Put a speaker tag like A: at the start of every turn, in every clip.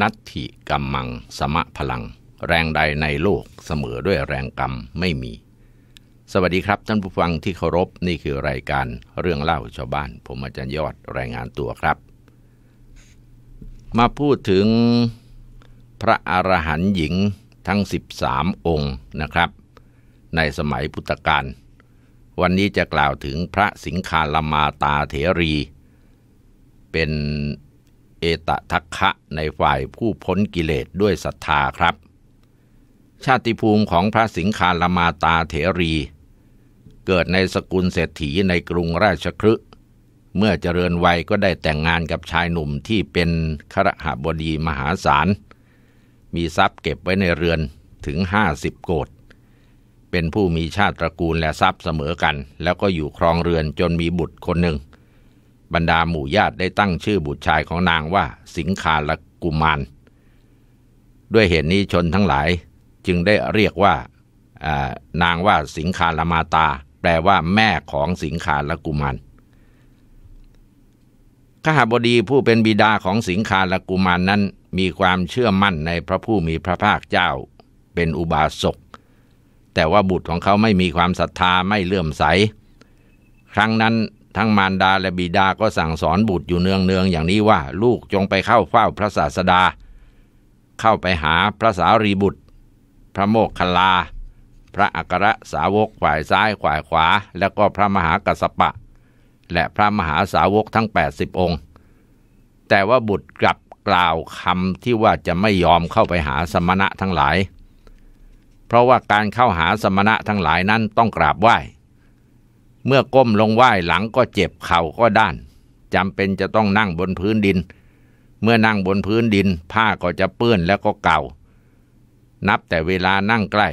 A: นัตถิกรมมังสมะพลัง แรงใดในโลกเสมอด้วยแรงกรรมไม่มี สวัสดีครับท่านผู้ฟังที่เคารพนี่คือรายการเรื่องเล่าชาวบ้าน ผมอาจารย์ยอดรายงานตัวครับ มาพูดถึงพระอรหันต์หญิงทั้ง13องค์นะครับ ในสมัยพุทธกาลวันนี้จะกล่าวถึงพระสิงคาลมาตาเถรี เป็นเอตทัคคะในฝ่ายผู้พ้นกิเลสด้วยศรัทธาครับ ชาติภูมิของพระสิงคาลมาตาเถรี เกิดในสกุลเศรษฐีในกรุงราชครหเมื่อเจริญวัยก็ได้แต่งงานกับชายหนุ่มที่เป็นขรหบดีมหาศาล มีทรัพย์เก็บไว้ในเรือนถึงห้าสิบโกดเป็นผู้มีชาติตระกูลและทรัพย์เสมอกัน แล้วก็อยู่ครองเรือนจนมีบุตรคนหนึ่งบรรดาหมู่ญาติได้ตั้งชื่อบุตรชายของนางว่าสิงคาลกุมาร ด้วยเหตุนนี้ชนทั้งหลาย จึงได้เรียกว่านางว่าสิงคาลมาตาแปลว่าแม่ของสิงคาลกุมารขหบดีผู้เป็นบิดาของสิงคาลกุมารนนั้นมีความเชื่อมั่นในพระผู้มีพระภาคเจ้า เป็นอุบาสก แต่ว่าบุตรของเขาไม่มีความศรัทธาไม่เลื่อมใส ครั้งนั้นทั้งมารดาและบิดาก็สั่งสอนบุตรอยู่เนืองๆอย่างนี้ว่าลูกจงไปเข้าเฝ้าพระศาสดา เข้าไปหาพระสารีบุตร พระโมกขลา พระอัครสาวกฝ่ายซ้ายฝ่ายขวา แล้วก็พระมหากัสสปะ และพระมหาสาวกทั้ง 80 องค์ แต่ว่าบุตรกลับกล่าวคำที่ว่าจะไม่ยอมเข้าไปหาสมณะทั้งหลาย เพราะว่าการเข้าหาสมณะทั้งหลายนั้นต้องกราบไหว้เมื่อก้มลงไหว้หลังก็เจ็บเข่าก็ด้านจำเป็นจะต้องนั่งบนพื้นดิน เมื่อนั่งบนพื้นดิน ผ้าก็จะเปื้อนแล้วก็เก่า นับแต่เวลานั่งใกล้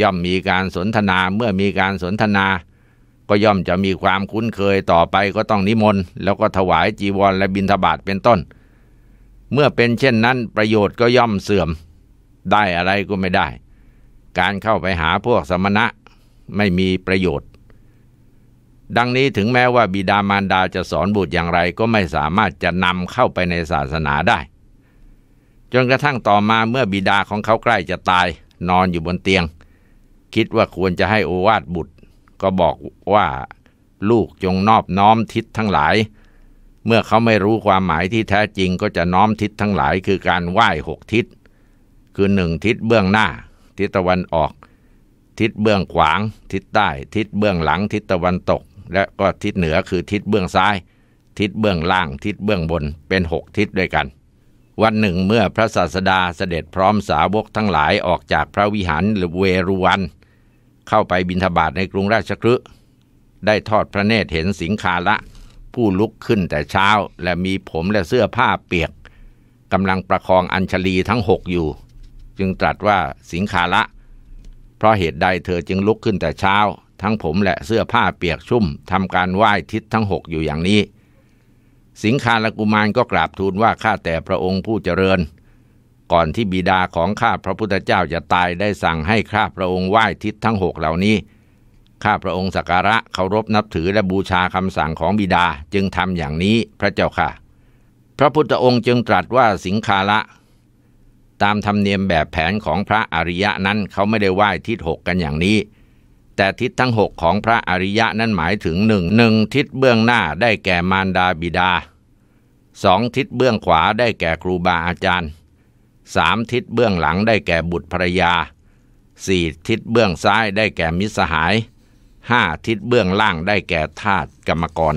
A: ย่อมมีการสนทนาเมื่อมีการสนทนา ก็ย่อมจะมีความคุ้นเคยต่อไปก็ต้องนิมนต์แล้วก็ถวายจีวรและบิณฑบาตเป็นต้น เมื่อเป็นเช่นนั้นประโยชน์ก็ย่อมเสื่อม ได้อะไรก็ไม่ได้ การเข้าไปหาพวกสมณะไม่มีประโยชน์ดังนี้ถึงแม้ว่าบิดามารดาจะสอนบุตรอย่างไร ก็ไม่สามารถจะนำเข้าไปในศาสนาได้ จนกระทั่งต่อมาเมื่อบิดาของเขาใกล้จะตายนอนอยู่บนเตียง คิดว่าควรจะให้โอวาทบุตร ก็บอกว่าลูกจงนอบน้อมทิศทั้งหลาย เมื่อเขาไม่รู้ความหมายที่แท้จริงก็จะน้อมทิศทั้งหลาย คือการไหว้หกทิศ คือหนึ่งทิศเบื้องหน้าทิศตะวันออก ทิศเบื้องขวาง ทิศใต้ ทิศเบื้องหลังทิศตะวันตกและก็ทิศเหนือคือทิศเบื้องซ้าย ทิศเบื้องล่างทิศเบื้องบนเป็นหกทิศด้วยกัน วันหนึ่งเมื่อพระศาสดาเสด็จพร้อมสาวกทั้งหลายออกจากพระวิหารหรือเวรุวันเข้าไปบิณฑบาตในกรุงราชคฤห์ได้ทอดพระเนตรเห็นสิงคาละ ผู้ลุกขึ้นแต่เช้า และมีผมและเสื้อผ้าเปียกกำลังประคองอัญชลีทั้งหกอยู่ จึงตรัสว่าสิงคาละ เพราะเหตุใดเธอจึงลุกขึ้นแต่เช้าทั้งผมและเสื้อผ้าเปียกชุ่มทำการไหว้ทิศทั้งหกอยู่อย่างนี้ สิงคาลกุมารก็กราบทูลว่าข้าแต่พระองค์ผู้เจริญ ก่อนที่บิดาของข้าพระพุทธเจ้าจะตายได้สั่งให้ข้าพระองค์ไหว้ทิศทั้งหกเหล่านี้ ข้าพระองค์สักการะเคารพนับถือและบูชาคำสั่งของบิดาจึงทำอย่างนี้พระเจ้าค่ะ พระพุทธองค์จึงตรัสว่าสิงคาละ ตามธรรมเนียมแบบแผนของพระอริยะนั้นเขาไม่ได้ไหว้ทิศหกกันอย่างนี้แต่ทิศทั้งหกของพระอริยะนั้นหมายถึงหนึ่งหนึ่งทิศเบื้องหน้าได้แก่มารดาบิดาสองทิศเบื้องขวาได้แก่ครูบาอาจารย์สามทิศเบื้องหลังได้แก่บุตรภรยาสี่ทิศเบื้องซ้ายได้แก่มิสหายห้าทิศเบื้องล่างได้แก่ทาตกรรมกร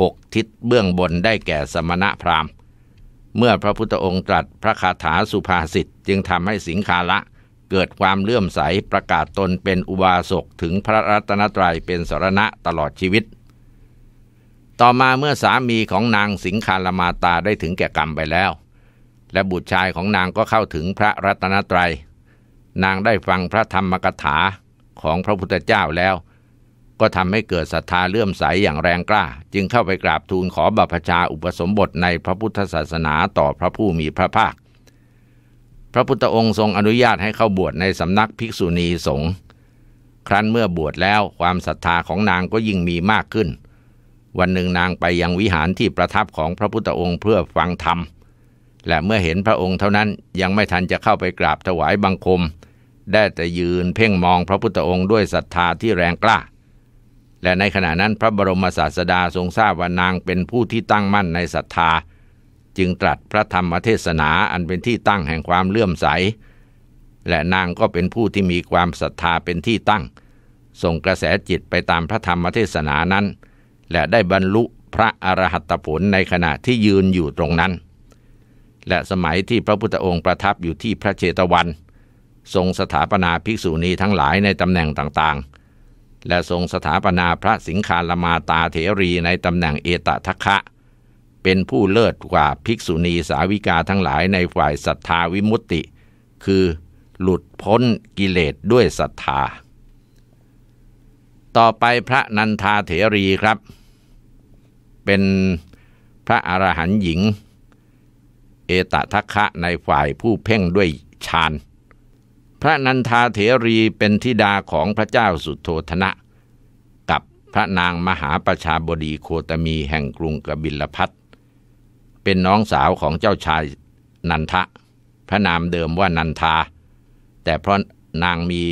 A: หกทิศเบื้องบนได้แก่สมณะพราหมณ์เมื่อพระพุทธองค์ตรัสพระคาถาสุภาษิตจึงทำให้สิงคาละเกิดความเลื่อมใสประกาศตนเป็นอุบาสกถึงพระรัตนตรัยเป็นสรณะตลอดชีวิต ต่อมาเมื่อสามีของนางสิงคาลมาตาได้ถึงแก่กรรมไปแล้ว และบุตรชายของนางก็เข้าถึงพระรัตนตรยัย นางได้ฟังพระธรรมกถาของพระพุทธเจ้าแล้ว ก็ทำให้เกิดศรัทธาเลื่อมใสอย่างแรงกล้า จึงเข้าไปกราบทูลขอบัพชาอุปสมบทในพระพุทธศาสนาต่อพระผู้มีพระภาคพระพุทธองค์ทรงอนุญาตให้เข้าบวชในสำนักภิกษุณีสงฆ์ครั้นเมื่อบวชแล้วความศรัทธาของนางก็ยิ่งมีมากขึ้น วันหนึ่งนางไปยังวิหารที่ประทับของพระพุทธองค์เพื่อฟังธรรมและเมื่อเห็นพระองค์เท่านั้นยังไม่ทันจะเข้าไปกราบถวายบังคม ได้แต่ยืนเพ่งมองพระพุทธองค์ด้วยศรัทธาที่แรงกล้าและในขณะนั้นพระบรมศาสดาทรงทราบว่านางเป็นผู้ที่ตั้งมั่นในศรัทธาจึงตรัสพระธรรมเทศนาอันเป็นที่ตั้งแห่งความเลื่อมใส และนางก็เป็นผู้ที่มีความศรัทธาเป็นที่ตั้งส่งกระแสจิตไปตามพระธรรมเทศนานั้น และได้บรรลุพระอรหัตผลในขณะที่ยืนอยู่ตรงนั้น และสมัยที่พระพุทธองค์ประทับอยู่ที่พระเจตวัน ทรงสถาปนาภิกษุณีทั้งหลายในตำแหน่งต่างๆ และทรงสถาปนาพระสิงคาลมาตาเถรีในตำแหน่งเอตทัคคะเป็นผู้เลิศกว่าภิกษุณีสาวิกาทั้งหลายในฝ่ายศรัทธาวิมุตติ คือหลุดพ้นกิเลสด้วยศรัทธา ต่อไปพระนันทาเถรีครับ เป็นพระอรหันต์หญิง เอตทัคคะในฝ่ายผู้เพ่งด้วยฌานพระนันทาเถรีเป็นธิดาของพระเจ้าสุโธธนะ กับพระนางมหาประชาบดีโคตมีแห่งกรุงกบิลพัทเป็นน้องสาวของเจ้าชายนันทะ พระนามเดิมว่านันทา แต่เพราะนางมี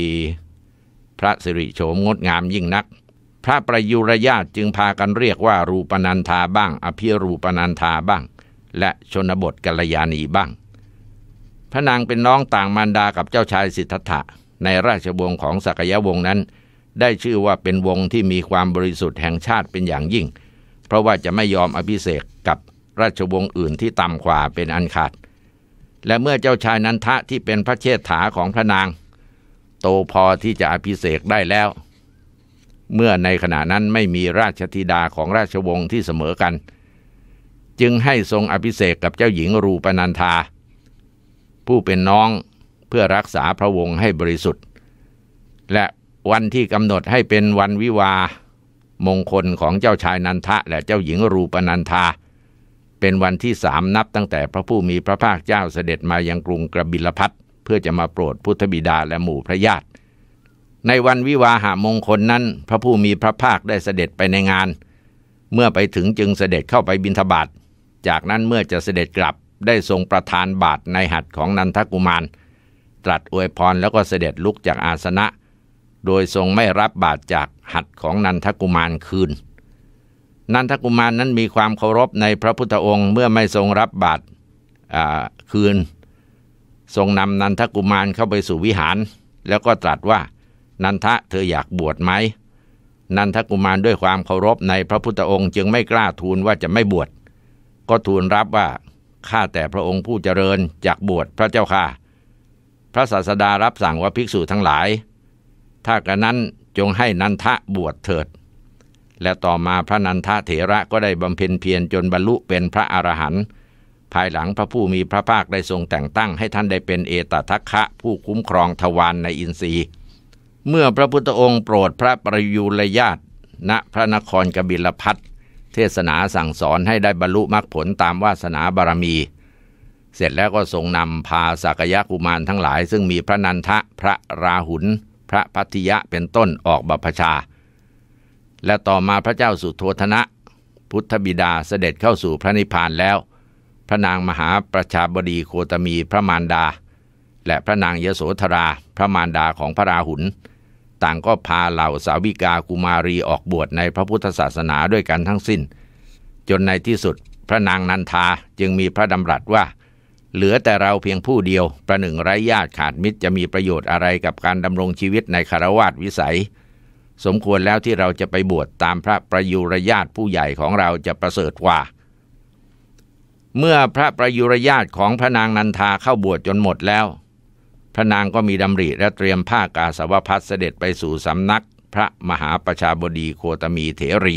A: พระสิริโฉมงดงามยิ่งนัก พระประยุรญาตจึงพากันเรียกว่ารูปนันทาบ้าง อภิรูปนันทาบ้าง และชนบทกัลยาณีบ้าง พระนางเป็นน้องต่างมารดากับเจ้าชายสิทธัตถะ ในราชวงศ์ของสักยวงศ์นั้น ได้ชื่อว่าเป็นวงที่มีความบริสุทธิ์แห่งชาติเป็นอย่างยิ่ง เพราะว่าจะไม่ยอมอภิเษกกับราชวงศ์อื่นที่ต่ำกว่าเป็นอันขาดและเมื่อเจ้าชายนันทะที่เป็นพระเชษฐาของพระนาง โตพอที่จะอภิเษกได้แล้ว เมื่อในขณะนั้นไม่มีราชธิดาของราชวงศ์ที่เสมอกัน จึงให้ทรงอภิเษกกับเจ้าหญิงรูปนันธาผู้เป็นน้องเพื่อรักษาพระวงศ์ให้บริสุทธิ์ และวันที่กำหนดให้เป็นวันวิวามงคลของเจ้าชายนันทะ และเจ้าหญิงรูปนันธาเป็นวันที่สามนับตั้งแต่พระผู้มีพระภาคเจ้าเสด็จมายังกรุงกระบิลพัทเพื่อจะมาโปรดพุทธบิดาและหมู่พระญาติในวันวิวาหามงคลนั้น พระผู้มีพระภาคได้เสด็จไปในงาน เมื่อไปถึงจึงเสด็จเข้าไปบิณฑบาต จากนั้นเมื่อจะเสด็จกลับได้ทรงประทานบาทในหัตถ์ของนันทกุมาร ตรัสอวยพรแล้วก็เสด็จลุกจากอาสนะ โดยทรงไม่รับบาทจากหัตถ์ของนันทกุมารคืนนั้นทกุมารนั้นมีความเคารพในพระพุทธองค์เมื่อไม่ทรงรับบาตรคืน ทรงนำนันทกุมารเข้าไปสู่วิหาร แล้วก็ตรัสว่านันทะเธออยากบวชไหม นันทกุมารด้วยความเคารพในพระพุทธองค์จึงไม่กล้าทูลว่าจะไม่บวชก็ทูลรับว่า ข้าแต่พระองค์ผู้เจริญอยากบวชพระเจ้าค่ะพระศาสดารับสั่งว่าภิกษุทั้งหลาย ถ้ากระนั้นจงให้นันทะบวชเถิดและต่อมาพระนันทเถระก็ได้บำเพ็ญเพียรจนบรรลุเป็นพระอรหันต์ภายหลังพระผู้มีพระภาคได้ทรงแต่งตั้งให้ท่านได้เป็นเอตทัคคะ ผู้คุ้มครองทวารในอินทรีย์เมื่อพระพุทธองค์โปรดพระประยุรญาต ณพระนครกบิลพัทเทศนาสั่งสอนให้ได้บรรลุมรรคผลตามวาสนาบารมี เสร็จแล้วก็ทรงนำพาสักยะกุมารทั้งหลาย ซึ่งมีพระนันทะพระราหุลพระพัทิยะเป็นต้นออกบัพชาและต่อมาพระเจ้าสุโธธนะ พุทธบิดาเสด็จเข้าสู่พระนิพพานแล้ว พระนางมหาประชาบดีโคตมีพระมารดา และพระนางยโสธราพระมารดาของพระราหุลต่างก็พาเหล่าสาวิกากุมารีออกบวชในพระพุทธศาสนาด้วยกันทั้งสิ้น จนในที่สุดพระนางนันทาจึงมีพระดำรัสว่า เหลือแต่เราเพียงผู้เดียวประหนึ่งไร้ญาติขาดมิตรจะมีประโยชน์อะไรกับการดำรงชีวิตในคารวาสวิสัยสมควรแล้วที่เราจะไปบวชตามพระประยุรญาตผู้ใหญ่ของเราจะประเสริฐกว่า เมื่อพระประยุรญาตของพระนางนันทาเข้าบวชจนหมดแล้วพระนางก็มีดำริและเตรียมผ้ากาสาวพัดเสด็จไปสู่สำนักพระมหาประชาบดีโคตมีเถรี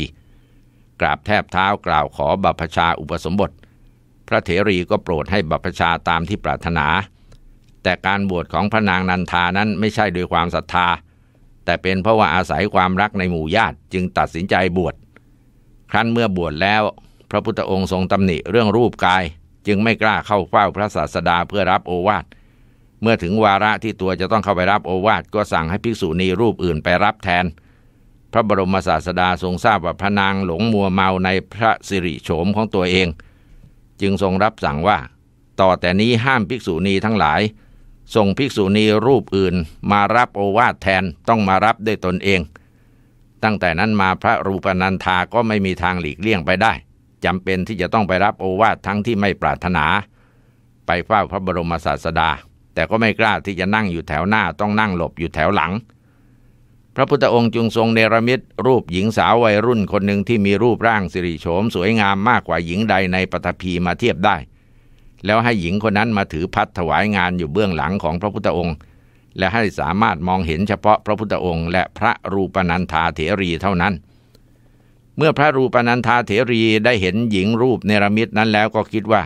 A: กราบแทบเท้ากล่าวขอบัพชาอุปสมบท พระเถรีก็โปรดให้บัพชาตามที่ปรารถนา แต่การบวชของพระนางนันทานั้นไม่ใช่โดยความศรัทธาแต่เป็นเพราะว่าอาศัยความรักในหมู่ญาติจึงตัดสินใจบวชครั้นเมื่อบวชแล้ว พระพุทธองค์ทรงตำหนิเรื่องรูปกาย จึงไม่กล้าเข้าเฝ้าพระศาสดาเพื่อรับโอวาทเมื่อถึงวาระที่ตัวจะต้องเข้าไปรับโอวาทก็สั่งให้ภิกษุณีรูปอื่นไปรับแทน พระบรมศาสดาทรงทราบว่าพระนางหลงมัวเมาในพระสิริโฉมของตัวเอง จึงทรงรับสั่งว่าต่อแต่นี้ห้ามภิกษุณีทั้งหลายส่งภิกษุณีรูปอื่นมารับโอวาทแทนต้องมารับด้วยตนเอง ตั้งแต่นั้นมาพระรูปนันทาก็ไม่มีทางหลีกเลี่ยงไปได้จำเป็นที่จะต้องไปรับโอวาททั้งที่ไม่ปรารถนา ไปเฝ้าพระบรมศาสดา แต่ก็ไม่กล้าที่จะนั่งอยู่แถวหน้าต้องนั่งหลบอยู่แถวหลัง พระพุทธองค์จึงทรงเนรมิตรูปหญิงสาววัยรุ่นคนหนึ่งที่มีรูปร่างสิริโฉมสวยงามมากกว่าหญิงใดในปฐพีมาเทียบได้แล้วให้หญิงคนนั้นมาถือพัดถวายงานอยู่เบื้องหลังของพระพุทธองค์ และให้สามารถมองเห็นเฉพาะพระพุทธองค์และพระรูปนันธาเถรีเท่านั้น เมื่อพระรูปนันธาเถรีได้เห็นหญิงรูปเนรมิตนั้นแล้วก็คิดว่า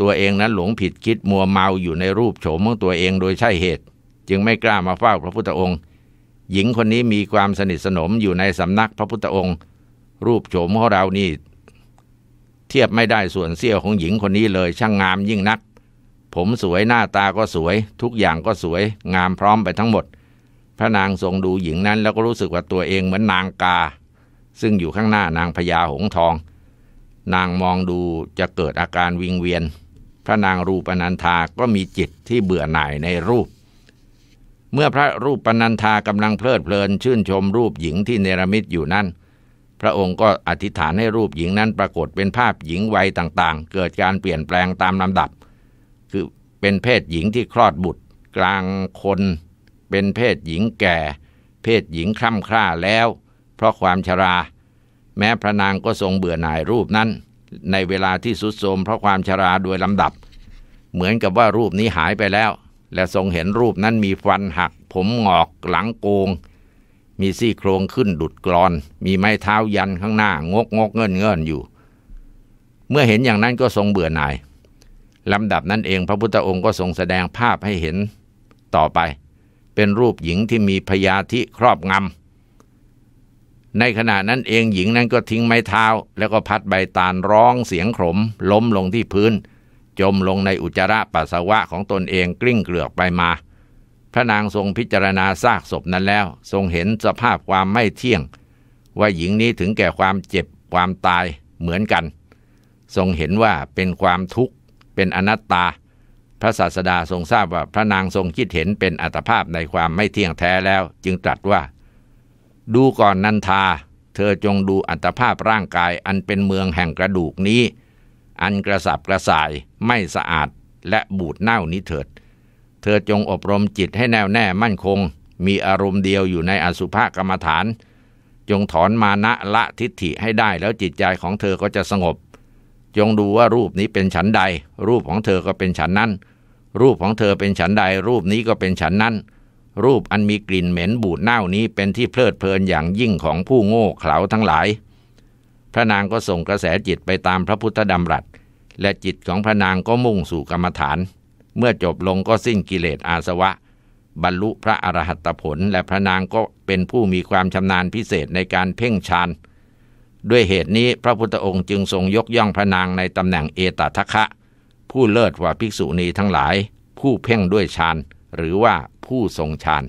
A: ตัวเองนั้นหลงผิดคิดมัวเมาอยู่ในรูปโฉมของตัวเองโดยใช่เหตุ จึงไม่กล้ามาเฝ้าพระพุทธองค์ หญิงคนนี้มีความสนิทสนมอยู่ในสำนักพระพุทธองค์ รูปโฉมของเรานี่ทียบไม่ได้ส่วนเสี้ยวของหญิงคนนี้เลยช่างงามยิ่งนัก ผมสวยหน้าตาก็สวย ทุกอย่างก็สวยงามพร้อมไปทั้งหมด พระนางทรงดูหญิงนั้นแล้วก็รู้สึกว่าตัวเองเหมือนนางกา ซึ่งอยู่ข้างหน้านางพญาหงทอง นางมองดูจะเกิดอาการวิงเวียน พระนางรูปนันทาก็มีจิตที่เบื่อหน่ายในรูป เมื่อพระรูปปนันทากำลังเพลิดเพลินชื่นชมรูปหญิงที่เนรมิตอยู่นั้นพระองค์ก็อธิษฐานให้รูปหญิงนั้นปรากฏเป็นภาพหญิงวัยต่างๆ เกิดการเปลี่ยนแปลงตามลำดับ คือเป็นเพศหญิงที่คลอดบุตรกลางคน เป็นเพศหญิงแก่ เพศหญิงคล่ำคร่าแล้วเพราะความชรา แม้พระนางก็ทรงเบื่อหน่ายรูปนั้น ในเวลาที่สุดโทมเพราะความชราโดยลำดับ เหมือนกับว่ารูปนี้หายไปแล้ว และทรงเห็นรูปนั้นมีฟันหักผมหงอกหลังโกงมีซี่โครงขึ้นดุดกรอน มีไม้เท้ายันข้างหน้า งกงกเงินเงินอยู่ เมื่อเห็นอย่างนั้นก็ทรงเบื่อหน่าย ลำดับนั้นเองพระพุทธองค์ก็ทรงแสดงภาพให้เห็นต่อไป เป็นรูปหญิงที่มีพยาธิครอบงำ ในขณะนั้นเองหญิงนั้นก็ทิ้งไม้เท้า แล้วก็พัดใบตาลร้องเสียงขม ล้มลงที่พื้น จมลงในอุจจาระปัสสาวะของตนเองกลิ้งเกลือกไปมาพระนางทรงพิจารณาซากศพนั้นแล้ว ทรงเห็นสภาพความไม่เที่ยง ว่าหญิงนี้ถึงแก่ความเจ็บความตายเหมือนกัน ทรงเห็นว่าเป็นความทุกข์เป็นอนัตตา พระศาสดาทรงทราบว่าพระนางทรงคิดเห็นเป็นอัตภาพในความไม่เที่ยงแท้แล้วจึงตรัสว่า ดูก่อนนันทา เธอจงดูอัตภาพร่างกายอันเป็นเมืองแห่งกระดูกนี้ อันกระสับกระส่ายไม่สะอาดและบูดเน่านี้เถิดเธอจงอบรมจิตให้แน่วแน่มั่นคง มีอารมณ์เดียวอยู่ในอสุภกรรมฐาน จงถอนมานะละทิฏฐิให้ได้แล้วจิตใจของเธอก็จะสงบ จงดูว่ารูปนี้เป็นฉันใด รูปของเธอก็เป็นฉันนั้น รูปของเธอเป็นฉันใด รูปนี้ก็เป็นฉันนั้น รูปอันมีกลิ่นเหม็นบูดเน่านี้เป็นที่เพลิดเพลินอย่างยิ่งของผู้โง่เขลาทั้งหลาย พระนางก็ส่งกระแสจิตไปตามพระพุทธดำรัส และจิตของพระนางก็มุ่งสู่กรรมฐานเมื่อจบลงก็สิ้นกิเลสอาสวะ บรรลุพระอรหัตผลและพระนางก็เป็นผู้มีความชำนาญพิเศษในการเพ่งฌานด้วยเหตุนี้พระพุทธองค์จึงทรงยกย่องพระนางในตำแหน่งเอตทัคคะ ผู้เลิศกว่าภิกษุณีทั้งหลาย ผู้เพ่งด้วยฌานหรือว่าผู้ทรงฌาน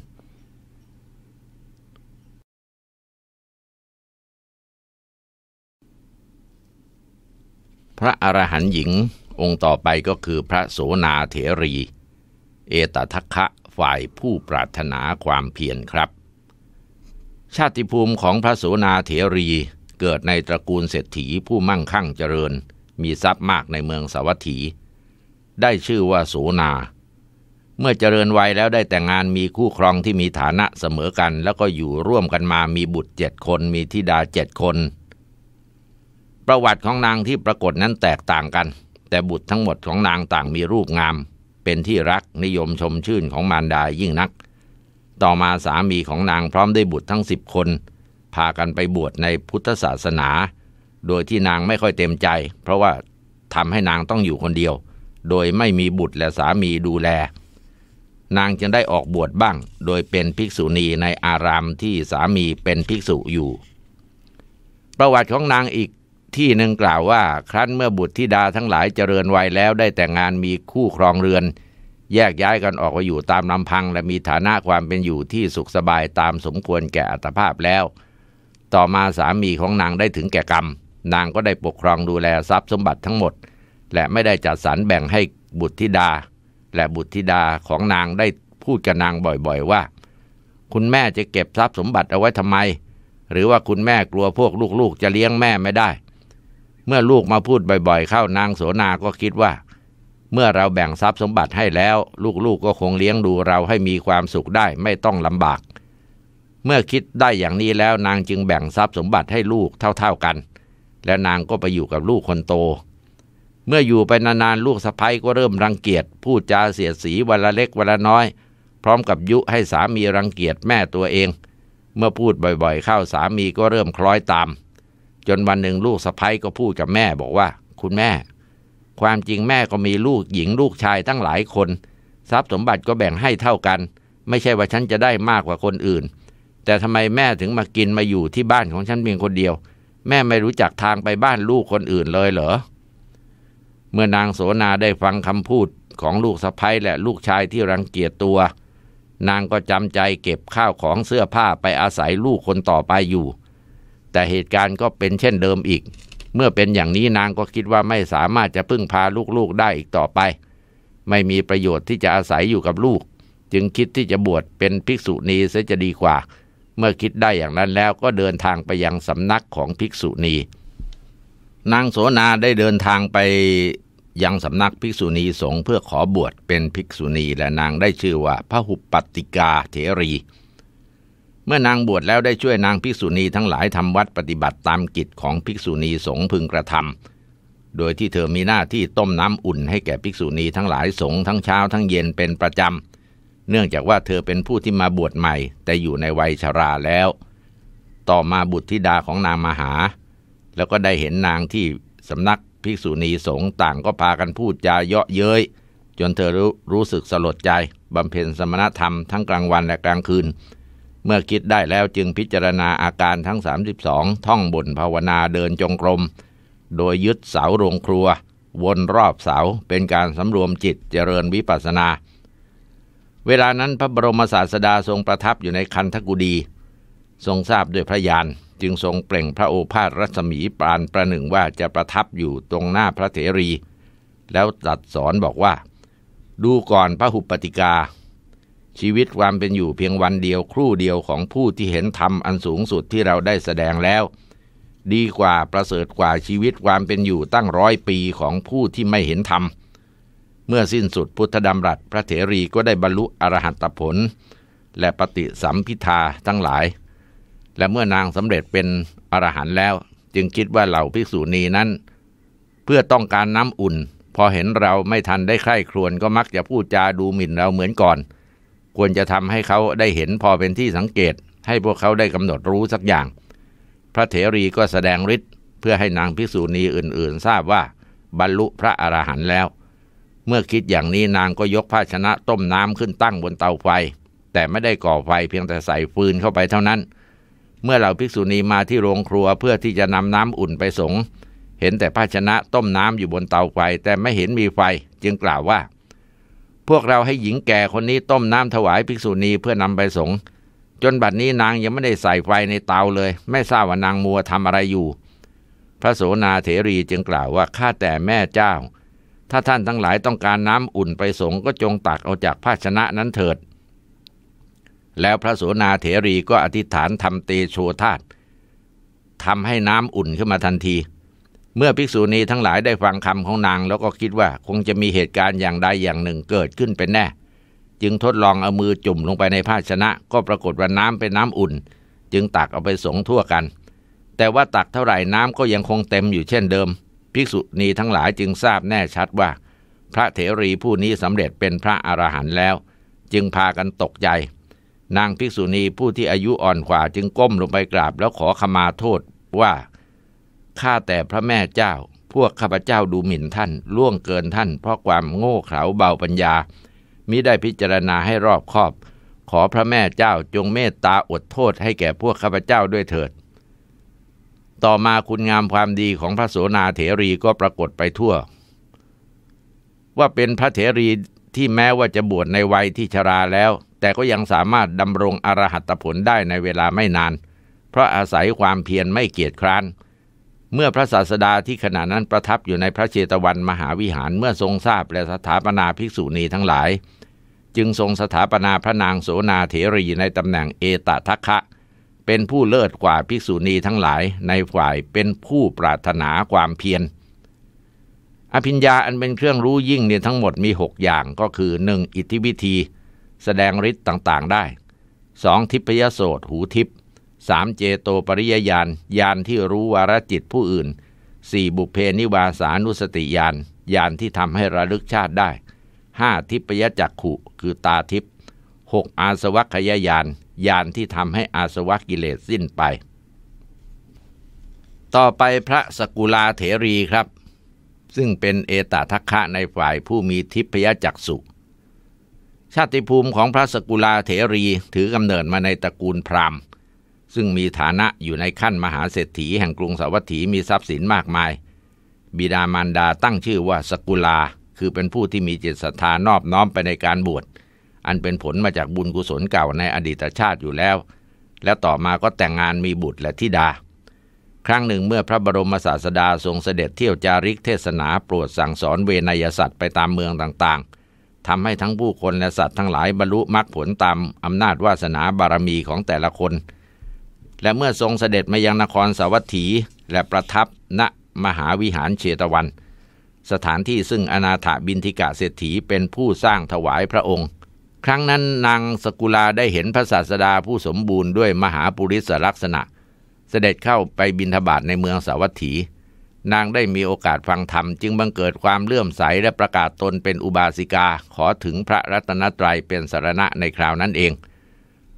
A: พระอรหันต์หญิงองค์ต่อไปก็คือพระโสนาเถรี เอตทัคคะ ฝ่ายผู้ปรารถนาความเพียรครับ ชาติภูมิของพระโสนาเถรีเกิดในตระกูลเศรษฐีผู้มั่งคั่งเจริญ มีทรัพย์มากในเมืองสาวัตถีได้ชื่อว่าโสนา เมื่อเจริญวัยแล้วได้แต่งงานมีคู่ครองที่มีฐานะเสมอกัน แล้วก็อยู่ร่วมกันมามีบุตรเจ็ดคน มีธิดาเจ็ดคน ประวัติของนางที่ปรากฏนั้นแตกต่างกันแต่บุตรทั้งหมดของนางต่างมีรูปงาม เป็นที่รักนิยมชมชื่นของมารดายิ่งนัก ต่อมาสามีของนางพร้อมได้บุตรทั้งสิบคน พากันไปบวชในพุทธศาสนา โดยที่นางไม่ค่อยเต็มใจ เพราะว่าทำให้นางต้องอยู่คนเดียว โดยไม่มีบุตรและสามีดูแล นางจึงได้ออกบวชบ้าง โดยเป็นภิกษุณีในอารามที่สามีเป็นภิกษุอยู่ ประวัติของนางอีกที่หนึ่งกล่าวว่าครั้นเมื่อบุตรธิดาทั้งหลายเจริญวัยแล้วได้แต่งงานมีคู่ครองเรือน แยกย้ายกันออกไปอยู่ตามลำพัง และมีฐานะความเป็นอยู่ที่สุขสบายตามสมควรแก่อัตภาพแล้ว ต่อมาสามีของนางได้ถึงแก่กรรม นางก็ได้ปกครองดูแลทรัพย์สมบัติทั้งหมด และไม่ได้จัดสรรแบ่งให้บุตรธิดา และบุตรธิดาของนางได้พูดกับนางบ่อยๆว่า คุณแม่จะเก็บทรัพย์สมบัติเอาไว้ทำไม หรือว่าคุณแม่กลัวพวกลูกๆ จะเลี้ยงแม่ไม่ได้เมื่อลูกมาพูดบ่อย ๆ เข้านางโสนาก็คิดว่า เมื่อเราแบ่งทรัพย์สมบัติให้แล้วลูกๆกก็คงเลี้ยงดูเราให้มีความสุขได้ไม่ต้องลำบาก เมื่อคิดได้อย่างนี้แล้วนางจึงแบ่งทรัพย์สมบัติให้ลูกเท่าๆ กัน แล้วนางก็ไปอยู่กับลูกคนโต เมื่ออยู่ไปนานๆลูกสะใภ้ก็เริ่มรังเกียจ พูดจาเสียดสีวันละเล็กวันละน้อย พร้อมกับยุให้สามีรังเกียจแม่ตัวเอง เมื่อพูดบ่อยๆเข้าสามีก็เริ่มคล้อยตามจนวันหนึ่ง ลูกสะพ้ยก็พูดกับแม่บอกว่า คุณแม่ความจริงแม่ก็มีลูกหญิงลูกชายตั้งหลายคน ทรัพย์สมบัติก็แบ่งให้เท่ากัน ไม่ใช่ว่าฉันจะได้มากกว่าคนอื่น แต่ทำไมแม่ถึงมากินมาอยู่ที่บ้านของฉันเพียงคนเดียว แม่ไม่รู้จักทางไปบ้านลูกคนอื่นเลยเหรอ เมื่อนางโสนาได้ฟังคำพูดของลูกสะพ้ยและลูกชายที่รังเกียจตัว นางก็จำใจเก็บข้าวของเสื้อผ้าไปอาศัยลูกคนต่อไปอยู่แต่เหตุการณ์ก็เป็นเช่นเดิมอีก เมื่อเป็นอย่างนี้นางก็คิดว่าไม่สามารถจะพึ่งพาลูกๆได้อีกต่อไป ไม่มีประโยชน์ที่จะอาศัยอยู่กับลูก จึงคิดที่จะบวชเป็นภิกษุณีเสียจะดีกว่า เมื่อคิดได้อย่างนั้นแล้วก็เดินทางไปยังสำนักของภิกษุณีนางโสนาได้เดินทางไปยังสำนักภิกษุณีสงฆ์เพื่อขอบวชเป็นภิกษุณีและนางได้ชื่อว่าพระหุปปติกาเถรีเมื่อนางบวชแล้วได้ช่วยนางภิกษุณีทั้งหลายทำวัดปฏิบัติตามกิจของภิกษุณีสงพึงกระทำโดยที่เธอมีหน้าที่ต้มน้ำอุ่นให้แก่ภิกษุณีทั้งหลายสงทั้งเช้าทั้งเย็นเป็นประจำ เนื่องจากว่าเธอเป็นผู้ที่มาบวชใหม่ แต่อยู่ในวัยชาราแล้ว ต่อมาบุตรธิดาของนางมาหา แล้วก็ได้เห็นนางที่สำนักภิกษุณีสงต่างก็พากันพูดจาเยาะเย้ย จนเธอรู้รู้สึกสลดใจบำเพ็ญสมณธรรมทั้งกลางวันและกลางคืนเมื่อคิดได้แล้วจึงพิจารณาอาการทั้ง 32 ท่องบนภาวนาเดินจงกรม โดยยึดเสาโรงครัววนรอบเสาเป็นการสำรวมจิตเจริญวิปัสนา เวลานั้นพระบรมศาสดาทรงประทับอยู่ในคันทกุดี ทรงทราบด้วยพระญาณจึงทรงเปล่งพระโอภาสรัศมีปานประหนึ่งว่าจะประทับอยู่ตรงหน้าพระเถรี แล้วตัดสอนบอกว่า ดูก่อนพระหุปติกาชีวิตความเป็นอยู่เพียงวันเดียวครู่เดียวของผู้ที่เห็นธรรมอันสูงสุดที่เราได้แสดงแล้ว ดีกว่าประเสริฐกว่าชีวิตความเป็นอยู่ตั้งร้อยปีของผู้ที่ไม่เห็นธรรมเมื่อสิ้นสุดพุทธดำรัสพระเถรีก็ได้บรรลุอรหัตผล และปฏิสัมพิทาทั้งหลาย และเมื่อนางสำเร็จเป็นอรหันต์แล้ว จึงคิดว่าเหล่าภิกษุณีนั้น เพื่อต้องการน้ำอุ่น พอเห็นเราไม่ทันได้ใคร่ครวญก็มักจะพูดจาดูหมิ่นเราเหมือนก่อนควรจะทำให้เขาได้เห็นพอเป็นที่สังเกต ให้พวกเขาได้กำหนดรู้สักอย่าง พระเถรีก็แสดงฤทธิ์เพื่อให้นางภิกษุณีอื่นๆ ทราบว่าบรรลุพระอรหันต์แล้ว เมื่อคิดอย่างนี้นางก็ยกภาชนะต้มน้ำขึ้นตั้งบนเตาไฟ แต่ไม่ได้ก่อไฟเพียงแต่ใส่ฟืนเข้าไปเท่านั้น เมื่อเหล่าภิกษุณีมาที่โรงครัวเพื่อที่จะนำน้ำอุ่นไปสงเห็นแต่ภาชนะต้มน้ำอยู่บนเตาไฟแต่ไม่เห็นมีไฟ จึงกล่าวว่าพวกเราให้หญิงแก่คนนี้ต้มน้ำถวายภิกษุณีเพื่อนำไปสงฆ์จนบัดนี้นางยังไม่ได้ใส่ไฟในเตาเลย ไม่ทราบว่านางมัวทำอะไรอยู่ พระโสนาเถรีจึงกล่าวว่าข้าแต่แม่เจ้า ถ้าท่านทั้งหลายต้องการน้ำอุ่นไปสงก็จงตักเอาจากภาชนะนั้นเถิด แล้วพระโสนาเถรีก็อธิษฐานทำเตโชธาตทำให้น้ำอุ่นขึ้นมาทันทีเมื่อภิกษุณีทั้งหลายได้ฟังคำของนาง แล้วก็คิดว่าคงจะมีเหตุการณ์อย่างใดอย่างหนึ่งเกิดขึ้นเป็นแน่ จึงทดลองเอามือจุ่มลงไปในภาชนะ ก็ปรากฏว่าน้ำเป็นน้ำอุ่น จึงตักเอาไปสงทั่วกัน แต่ว่าตักเท่าไหร่น้ำก็ยังคงเต็มอยู่เช่นเดิม ภิกษุณีทั้งหลายจึงทราบแน่ชัดว่า พระเถรีผู้นี้สำเร็จเป็นพระอรหันต์แล้ว จึงพากันตกใจ นางภิกษุณีผู้ที่อายุอ่อนกว่าจึงก้มลงไปกราบแล้วขอขมาโทษว่าข้าแต่พระแม่เจ้า พวกข้าพเจ้าดูหมิ่นท่าน ล่วงเกินท่าน เพราะความโง่เขลาเบาปัญญา มิได้พิจารณาให้รอบคอบ ขอพระแม่เจ้าจงเมตตาอดโทษให้แก่พวกข้าพเจ้าด้วยเถิด ต่อมาคุณงามความดีของพระโสนาเถรีก็ปรากฏไปทั่ว ว่าเป็นพระเถรีที่แม้ว่าจะบวชในวัยที่ชราแล้ว แต่ก็ยังสามารถดำรงอรหัตผลได้ในเวลาไม่นาน เพราะอาศัยความเพียรไม่เกียจคร้านเมื่อพระศาสดาที่ขณะนั้นประทับอยู่ในพระเจตวันมหาวิหารเมื่อทรงทราบและสถาปนาภิกษุณีทั้งหลาย จึงทรงสถาปนาพระนางโสนาเถรีในตำแหน่งเอตทัคคะ เป็นผู้เลิศกว่าภิกษุณีทั้งหลายในฝ่ายเป็นผู้ปรารถนาความเพียร อภิญญาอันเป็นเครื่องรู้ยิ่งเนี่ยทั้งหมดมี 6 อย่างก็คือ 1. อิทธิวิธี แสดงฤทธิ์ต่างๆได้ 2. ทิพยโสตหูทิพย์มเจโตปริยญาณญาณที่รู้วาระจิตผู้อื่น 4. บุพเพนิวาสานุสติญาณญาณที่ทำให้ระลึกชาติได้ 5. ทิพยจักขุคือตาทิพย์อาสวัคยญาณญาณที่ทำให้อาสวัคกิเลสสิ้นไป ต่อไปพระสกุลาเถรีครับ ซึ่งเป็นเอตทัคคะในฝ่ายผู้มีทิพยจักสุชาติภูมิของพระสกุลาเถรีถือกำเนิดมาในตระกูลพราหมณ์ซึ่งมีฐานะอยู่ในขั้นมหาเศรษฐีแห่งกรุงสาวัตถีมีทรัพย์สินมากมาย บิดามารดาตั้งชื่อว่าสกุลา คือเป็นผู้ที่มีจิตศรัทธานอบน้อมไปในการบวชอันเป็นผลมาจากบุญกุศลเก่าในอดีตชาติอยู่แล้ว และต่อมาก็แต่งงานมีบุตรและธิดา ครั้งหนึ่งเมื่อพระบรมศาสดาทรงเสด็จเที่ยวจาริกเทศนาโปรดสั่งสอนเวนยสัตว์ไปตามเมืองต่างๆ ทำให้ทั้งผู้คนและสัตว์ทั้งหลายบรรลุมรรคผลตามอำนาจวาสนาบารมีของแต่ละคนและเมื่อทรงเสด็จมายังนครสาวัตถีและประทับณมหาวิหารเชตวัน สถานที่ซึ่งอนาถบินทิกะเศรษฐีเป็นผู้สร้างถวายพระองค์ ครั้งนั้นนางสกุลาได้เห็นพระศาสดาผู้สมบูรณ์ด้วยมหาปุริสลักษณะ เสด็จเข้าไปบินทบาทในเมืองสาวัตถี นางได้มีโอกาสฟังธรรมจึงบังเกิดความเลื่อมใสและประกาศตนเป็นอุบาสิกาขอถึงพระรัตนตรัยเป็นสารณะในคราวนั้นเอง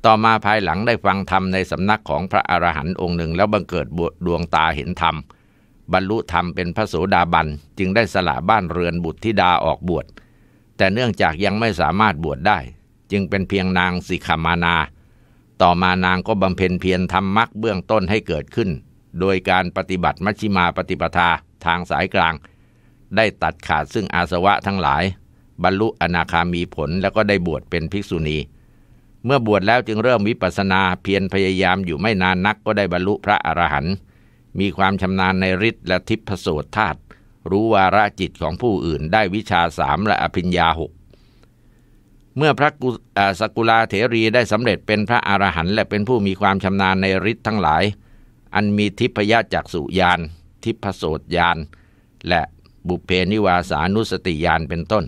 A: ต่อมาภายหลังได้ฟังธรรมในสำนักของพระอรหันต์องค์หนึ่ง แล้วบังเกิดบวดวงตาเห็นธรรม บรรลุธรรมเป็นพระโสดาบันจึงได้สละบ้านเรือนบุตรธิดาออกบวช แต่เนื่องจากยังไม่สามารถบวชได้ จึงเป็นเพียงนางสิขามานา ต่อมานางก็บำเพ็ญเพียรทำมรรคเบื้องต้นให้เกิดขึ้น โดยการปฏิบัติมัชฌิมาปฏิปทาทางสายกลาง ได้ตัดขาดซึ่งอาสวะทั้งหลาย บรรลุอนาคามีผลแล้วก็ได้บวชเป็นภิกษุณีเมื่อบวชแล้วจึงเริ่มวิปัสนาเพียรพยายามอยู่ไม่นานนักก็ได้บรรลุพระอรหันต์มีความชำนาญในฤทธิ์และทิพโสตธาตุรู้วาระจิตของผู้อื่นได้วิชาสามและอภิญญาหกเมื่อพระสกุลาเถรีได้สำเร็จเป็นพระอรหันต์และเป็นผู้มีความชำนาญในฤทธิ์ทั้งหลาย อันมีทิพยจักสุยานทิพโสตยานและบุเพนิวาสานุสติยานเป็นต้น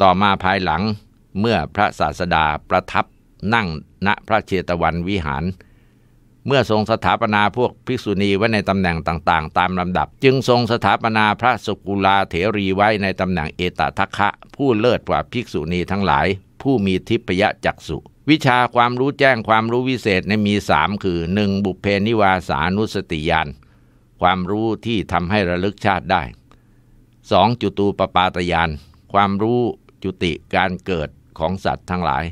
A: ต่อมาภายหลังเมื่อพระศาสดาประทับนั่งณพระเชตวันวิหาร เมื่อทรงสถาปนาพวกภิกษุณีไว้ในตำแหน่งต่างๆ ตามลำดับ จึงทรงสถาปนาพระสกุลาเถรีไว้ในตำแหน่งเอตทัคคะ ผู้เลิศกว่าภิกษุณีทั้งหลายผู้มีทิพยจักษุวิชาความรู้แจ้งความรู้วิเศษในมีสามคือหนึ่งบุพเพนิวาสานุสติยาน ความรู้ที่ทำให้ระลึกชาติได้สองจุตูปปาตยานความรู้จุติการเกิดของสัตว์ทั้งหลาย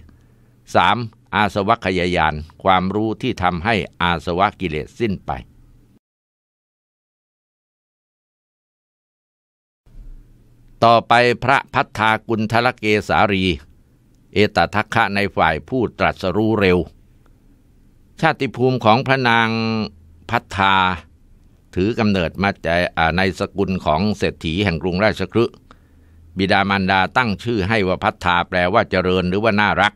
A: 3. อาสวัคยายานความรู้ที่ทำให้อาสวะกิเลสสิ้นไป ต่อไปพระพัฒากุณทลเกสารี เอตทัคคะในฝ่ายผู้ตรัสรู้เร็ว ชาติภูมิของพระนางพัฒาถือกำเนิดมาจากในสกุลของเศรษฐีแห่งกรุงราชครืบิดามารดาตั้งชื่อให้ว่าพัฒาแปลว่าเจริญหรือว่าน่ารัก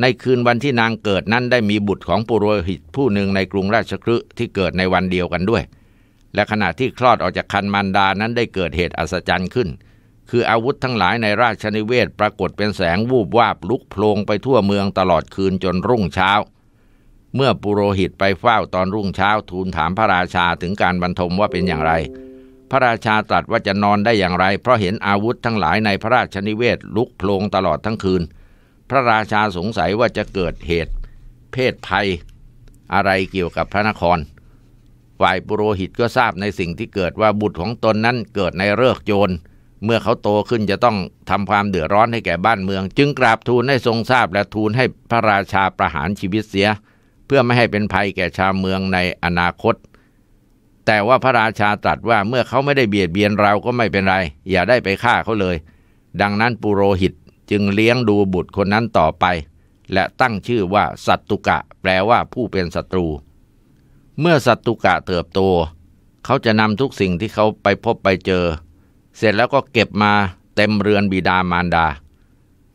A: ในคืนวันที่นางเกิดนั้นได้มีบุตรของปุโรหิตผู้หนึ่งในกรุงราชคฤห์ที่เกิดในวันเดียวกันด้วย และขณะที่คลอดออกจากคันมารดานั้นได้เกิดเหตุอัศจรรย์ขึ้น คืออาวุธทั้งหลายในราชนิเวศปรากฏเป็นแสงวูบวาบลุกโพลงไปทั่วเมืองตลอดคืนจนรุ่งเช้า เมื่อปุโรหิตไปเฝ้าตอนรุ่งเช้าทูลถามพระราชาถึงการบรรทมว่าเป็นอย่างไร พระราชาตรัสว่าจะนอนได้อย่างไรเพราะเห็นอาวุธทั้งหลายในพระราชนิเวศลุกโพลงตลอดทั้งคืนพระราชาสงสัยว่าจะเกิดเหตุ เพศภัย อะไรเกี่ยวกับพระนครฝ่ายปุโรหิตก็ทราบในสิ่งที่เกิดว่าบุตรของตนนั้นเกิดในเลิกโจร เมื่อเขาโตขึ้นจะต้องทำความเดือดร้อนให้แก่บ้านเมือง จึงกราบทูลให้ทรงทราบและทูลให้พระราชาประหารชีวิตเสีย เพื่อไม่ให้เป็นภัยแก่ชาวเมืองในอนาคต แต่ว่าพระราชาตรัสว่าเมื่อเขาไม่ได้เบียดเบียนเราก็ไม่เป็นไร อย่าได้ไปฆ่าเขาเลย ดังนั้นปุโรหิตจึงเลี้ยงดูบุตรคนนั้นต่อไป และตั้งชื่อว่าสัตตุกะแปลว่าผู้เป็นศัตรู เมื่อสัตตุกะเติบโต เขาจะนำทุกสิ่งที่เขาไปพบไปเจอ เสร็จแล้วก็เก็บมาเต็มเรือนบิดามารดา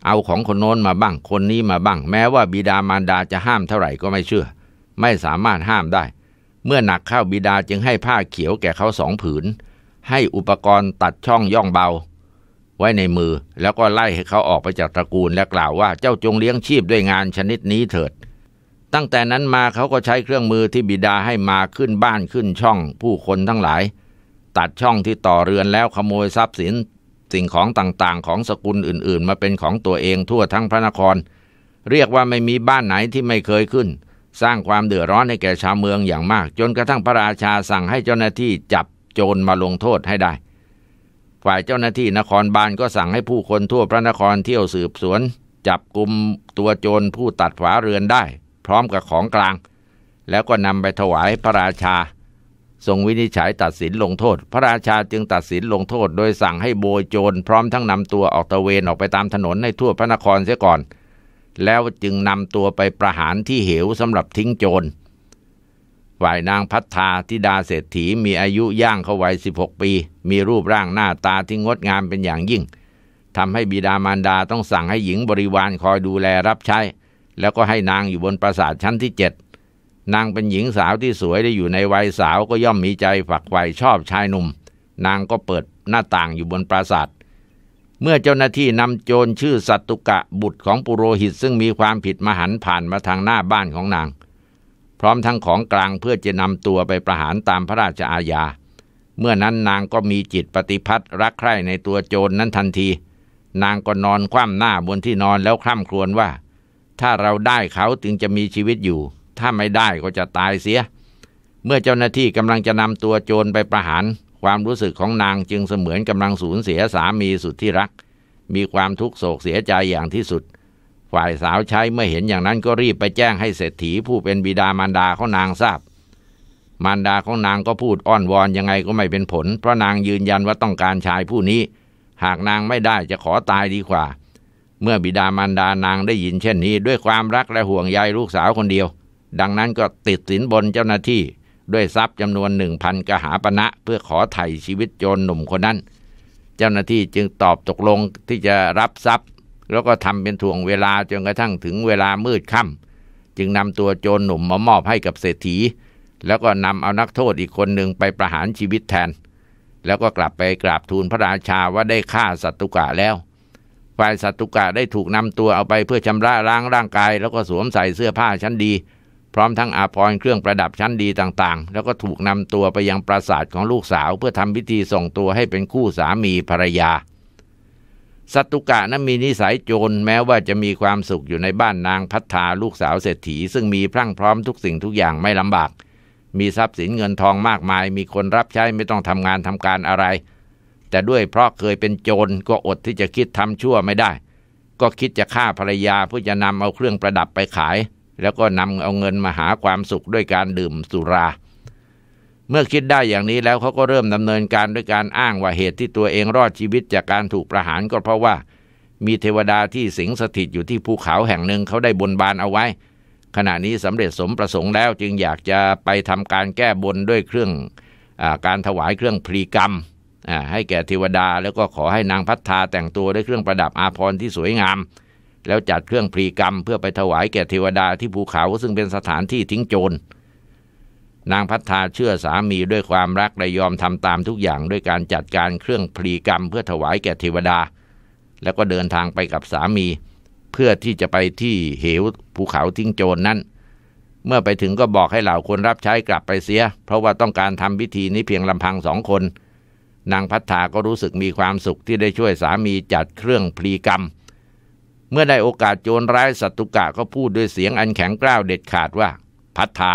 A: เอาของคนโน้นมาบ้างคนนี้มาบ้าง แม้ว่าบิดามารดาจะห้ามเท่าไหร่ก็ไม่เชื่อ ไม่สามารถห้ามได้ เมื่อหนักเข้าบิดาจึงให้ผ้าเขียวแก่เขาสองผืน ให้อุปกรณ์ตัดช่องย่องเบาไว้ในมือแล้วก็ไล่ให้เขาออกไปจากตระกูลและกล่าวว่าเจ้าจงเลี้ยงชีพด้วยงานชนิดนี้เถิด ตั้งแต่นั้นมาเขาก็ใช้เครื่องมือที่บิดาให้มาขึ้นบ้านขึ้นช่องผู้คนทั้งหลาย ตัดช่องที่ต่อเรือนแล้วขโมยทรัพย์สินสิ่งของต่างๆ ของสกุลอื่นๆ มาเป็นของตัวเองทั่วทั้งพระนคร เรียกว่าไม่มีบ้านไหนที่ไม่เคยขึ้น สร้างความเดือดร้อนให้แก่ชาวเมืองอย่างมาก จนกระทั่งพระราชาสั่งให้เจ้าหน้าที่จับโจรมาลงโทษให้ได้ฝ่ายเจ้าหน้าที่นครบาลก็สั่งให้ผู้คนทั่วพระนครเที่ยวสืบสวน จับกลุ่มตัวโจรผู้ตัดฝาเรือนได้พร้อมกับของกลาง แล้วก็นำไปถวายพระราชา ทรงวินิจฉัยตัดสินลงโทษ พระราชาจึงตัดสินลงโทษ โดยสั่งให้โบยโจรพร้อมทั้งนำตัวออกตะเวนออกไปตามถนนในทั่วพระนครเสียก่อน แล้วจึงนำตัวไปประหารที่เหวสำหรับทิ้งโจรฝ่ายนางพัฒนาธิดาเศรษฐีมีอายุย่างเข้าวัยสิปี มีรูปร่างหน้าตาที่งดงามเป็นอย่างยิ่งทำให้บิดามารดาต้องสั่งให้หญิงบริวารคอยดูแลรับใช้แล้วก็ให้นางอยู่บนปราสาทชั้นที่เจ็ดนางเป็นหญิงสาวที่สวยได้อยู่ในวัยสาวก็ย่อมมีใจฝักใฝ่ชอบชายหนุ่ม นางก็เปิดหน้าต่างอยู่บนปราสาท เมื่อเจ้าหน้าที่นำโจรชื่อสัตตุกะบุตรของปุโรหิตซึ่งมีความผิดมหันผ่านมาทางหน้าบ้านของนางพร้อมทั้งของกลางเพื่อจะนำตัวไปประหารตามพระราชอาญา เมื่อนั้นนางก็มีจิตปฏิพัตธ์รักใคร่ในตัวโจรนนั้นทันที นางก็นอนคว่ำหน้าบนที่นอนแล้วคร่ำครวญว่า ถ้าเราได้เขาถึงจะมีชีวิตอยู่ ถ้าไม่ได้ก็จะตายเสีย เมื่อเจ้าหน้าที่กำลังจะนำตัวโจรไปประหาร ความรู้สึกของนางจึงเสมือนกำลังสูญเสียสามีสุดที่รัก มีความทุกโศกเสียใจอย่างที่สุดฝ่ายสาวใช้เมื่อเห็นอย่างนั้นก็รีบไปแจ้งให้เศรษฐีผู้เป็นบิดามารดาของนางทราบ มารดาของนางก็พูดอ้อนวอนยังไงก็ไม่เป็นผล เพราะนางยืนยันว่าต้องการชายผู้นี้ หากนางไม่ได้จะขอตายดีกว่า เมื่อบิดามารดานางได้ยินเช่นนี้ ด้วยความรักและห่วงใยลูกสาวคนเดียว ดังนั้นก็ติดสินบนเจ้าหน้าที่ ด้วยทรัพย์จำนวนหนึ่งพันกหาปณะะเพื่อขอไถ่ชีวิตโจรหนุ่มคนนั้น เจ้าหน้าที่จึงตอบตกลงที่จะรับทรัพย์แล้วก็ทำเป็นถ่วงเวลาจนกระทั่งถึงเวลามืดค่ำจึงนำตัวโจรหนุ่มมามอบให้กับเศรษฐี แล้วก็นำเอานักโทษอีกคนหนึ่งไปประหารชีวิตแทน แล้วก็กลับไปกราบทูลพระราชาว่าได้ฆ่าสัตุกะแล้วฝ่ายสัตุกะได้ถูกนำตัวเอาไปเพื่อชำระล้างร่างกาย แล้วก็สวมใส่เสื้อผ้าชั้นดี พร้อมทั้งอาภรณ์เครื่องประดับชั้นดีต่างๆ แล้วก็ถูกนำตัวไปยังปราสาทของลูกสาว เพื่อทำพิธีส่งตัวให้เป็นคู่สามีภรรยาสัตุกะนั้นมีนิสัยโจรแม้ว่าจะมีความสุขอยู่ในบ้านนางพัฒนาลูกสาวเศรษฐีซึ่งมีพรั่งพร้อมทุกสิ่งทุกอย่างไม่ลำบาก มีทรัพย์สินเงินทองมากมาย มีคนรับใช้ไม่ต้องทำงานทำการอะไร แต่ด้วยเพราะเคยเป็นโจรก็อดที่จะคิดทำชั่วไม่ได้ ก็คิดจะฆ่าภรรยาเพื่อจะนำเอาเครื่องประดับไปขาย แล้วก็นำเอาเงินมาหาความสุขด้วยการดื่มสุราเมื่อคิดได้อย่างนี้แล้วเขาก็เริ่มดำเนินการด้วยการอ้างว่าเหตุที่ตัวเองรอดชีวิต จากการถูกประหารก็เพราะว่า มีเทวดาที่สิงสถิตอยู่ที่ภูเขาแห่งหนึ่งเขาได้บนบานเอาไว้ ขณะนี้สำเร็จสมประสงค์แล้ว จึงอยากจะไปทำการแก้บนด้วยเครื่องอการถวายเครื่องพลีกรรมให้แก่เทวดา แล้วก็ขอให้นางพัฒนาแต่งตัวด้วยเครื่องประดับอาภรณ์ที่สวยงาม แล้วจัดเครื่องพลีกรรม เพื่อไปถวายแก่เทวดาที่ภูเขาซึ่งเป็นสถานที่ทิ้งโจรนางพัฒนาเชื่อสามีด้วยความรักและยอมทำตามทุกอย่างด้วยการจัดการเครื่องพลีกรรม เพื่อถวายแก่เทวดา แล้วก็เดินทางไปกับสามี เพื่อที่จะไปที่เหวภูเขาทิ้งโจรนนั้น เมื่อไปถึงก็บอกให้เหล่าคนรับใช้กลับไปเสีย เพราะว่าต้องการทำพิธีนี้เพียงลำพังสองคน นางพัฒนาก็รู้สึกมีความสุขที่ได้ช่วยสามีจัดเครื่องพลีกรรม เมื่อได้โอกาสโจรร้ายสัตุกะก็พูดด้วยเสียงอันแข็งกร้าวเด็ดขาดว่าพัฒนา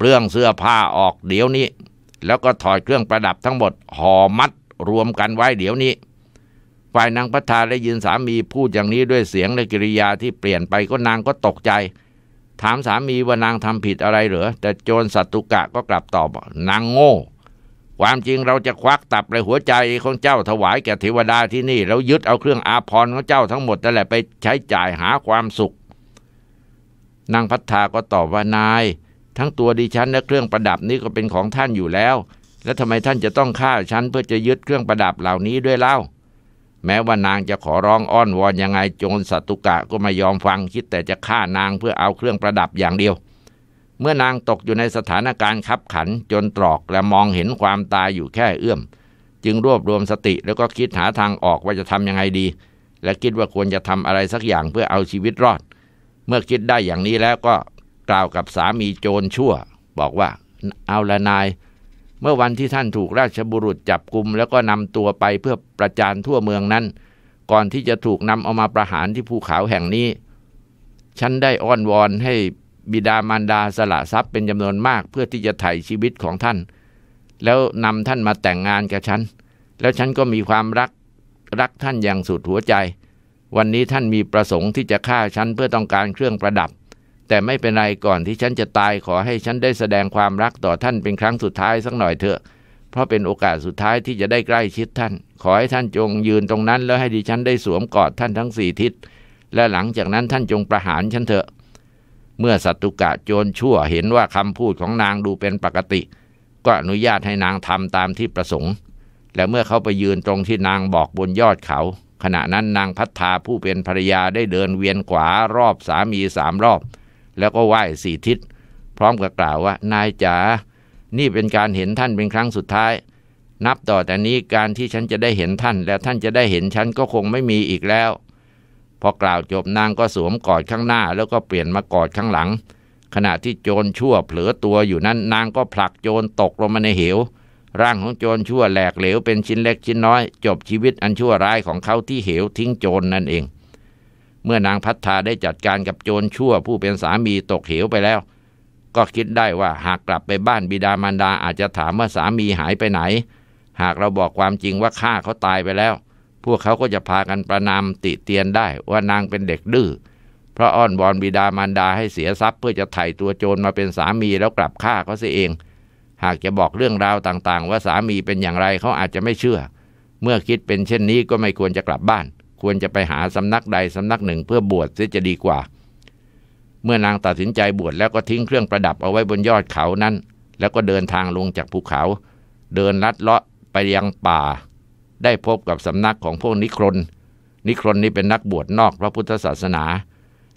A: เรื่องเสื้อผ้าออกเดี๋ยวนี้ แล้วก็ถอดเครื่องประดับทั้งหมดห่อมัดรวมกันไว้เดี๋ยวนี้ฝ่ายนางพัฒาได้ยินสามีพูดอย่างนี้ด้วยเสียงและกิริยาที่เปลี่ยนไปก็นางก็ตกใจ ถามสามีว่านางทำผิดอะไรเหรอ แต่โจรสัตุกะก็กลับตอบนางโง่ความจริงเราจะควักตับใลหัวใจของเจ้าถวายแก่เทวดาที่นี่แล้วยึดเอาเครื่องอาภรณ์ของเจ้าทั้งหมดนั่นแหละไปใช้จ่ายหาความสุข นางพัฒาก็ตอบว่านายทั้งตัวดิฉันและเครื่องประดับนี้ก็เป็นของท่านอยู่แล้ว แล้วทำไมท่านจะต้องฆ่าฉันเพื่อจะยึดเครื่องประดับเหล่านี้ด้วยเล่า แม้ว่านางจะขอร้องอ้อนวอนยังไงโจรสัตุกะก็ไม่ยอมฟัง คิดแต่จะฆ่านางเพื่อเอาเครื่องประดับอย่างเดียว เมื่อนางตกอยู่ในสถานการณ์ขับขันจนตรอกและมองเห็นความตายอยู่แค่เอื้อมจึงรวบรวมสติแล้วก็คิดหาทางออกว่าจะทำยังไงดี และคิดว่าควรจะทำอะไรสักอย่างเพื่อเอาชีวิตรอด เมื่อคิดได้อย่างนี้แล้วก็กล่าวกับสามีโจรชั่ว บอกว่าเอาละนาย เมื่อวันที่ท่านถูกราชบุรุษจับกลุม แล้วก็นำตัวไปเพื่อประจานทั่วเมืองนั้น ก่อนที่จะถูกนำเอามาประหารที่ภูเขาแห่งนี้ ฉันได้อ้อนวอนให้บิดามารดาสละทรัพย์เป็นจำนวนมากเพื่อที่จะไถ่ชีวิตของท่าน แล้วนำท่านมาแต่งงานกับฉันแล้วฉันก็มีความรักรักท่านอย่างสุดหัวใจ วันนี้ท่านมีประสงค์ที่จะฆ่าฉันเพื่อต้องการเครื่องประดับแต่ไม่เป็นไรก่อนที่ฉันจะตายขอให้ฉันได้แสดงความรักต่อท่านเป็นครั้งสุดท้ายสักหน่อยเถอะ เพราะเป็นโอกาสสุดท้ายที่จะได้ใกล้ชิดท่าน ขอให้ท่านจงยืนตรงนั้น แล้วให้ดิฉันได้สวมกอดท่านทั้งสี่ทิศ และหลังจากนั้นท่านจงประหารฉันเถอะ เมื่อสัตุกะโจรชั่วเห็นว่าคำพูดของนางดูเป็นปกติ ก็อนุญาตให้นางทำตามที่ประสงค์ และเมื่อเขาไปยืนตรงที่นางบอกบนยอดเขา ขณะนั้นนางพัฒนาผู้เป็นภรรยาได้เดินเวียนขวารอบสามีสามรอบแล้วก็ไหว้สี่ทิศ พร้อมกับกล่าวว่า นายจ๋านี่เป็นการเห็นท่านเป็นครั้งสุดท้าย นับต่อแต่นี้การที่ฉันจะได้เห็นท่าน แล้วท่านจะได้เห็นฉันก็คงไม่มีอีกแล้ว พอกล่าวจบนางก็สวมกอดข้างหน้าแล้วก็เปลี่ยนมากอดข้างหลัง ขณะที่โจรชั่วเผลอตัวอยู่นั้น นางก็ผลักโจรตกลงมาในเหวร่างของโจรชั่วแหลกเหลวเป็นชิ้นเล็กชิ้นน้อย จบชีวิตอันชั่วร้ายของเขาที่เหวทิ้งโจรนนั่นเองเมื่อนางพัฒนาได้จัดการกับโจรชั่วผู้เป็นสามีตกเหวไปแล้ว ก็คิดได้ว่าหากกลับไปบ้านบิดามารดาอาจจะถามว่าสามีหายไปไหน หากเราบอกความจริงว่าฆ่าเขาตายไปแล้ว พวกเขาก็จะพากันประนามติเตียนได้ว่านางเป็นเด็กดื้อเพราะอ้อนวอนบิดามารดาให้เสียทรัพย์ เพื่อจะไถ่ตัวโจรมาเป็นสามีแล้วกลับฆ่าเขาเสียเอง หากจะบอกเรื่องราวต่างๆ ว่าสามีเป็นอย่างไรเขาอาจจะไม่เชื่อ เมื่อคิดเป็นเช่นนี้ก็ไม่ควรจะกลับบ้านควรจะไปหาสำนักใดสำนักหนึ่งเพื่อบวชซิจะดีกว่า เมื่อนางตัดสินใจบวชแล้วก็ทิ้งเครื่องประดับเอาไว้บนยอดเขานั้น แล้วก็เดินทางลงจากภูเขา เดินลัดเลาะไปยังป่า ได้พบกับสำนักของพวกนิครนนิครนนี้เป็นนักบวชนอกพระพุทธศาสนา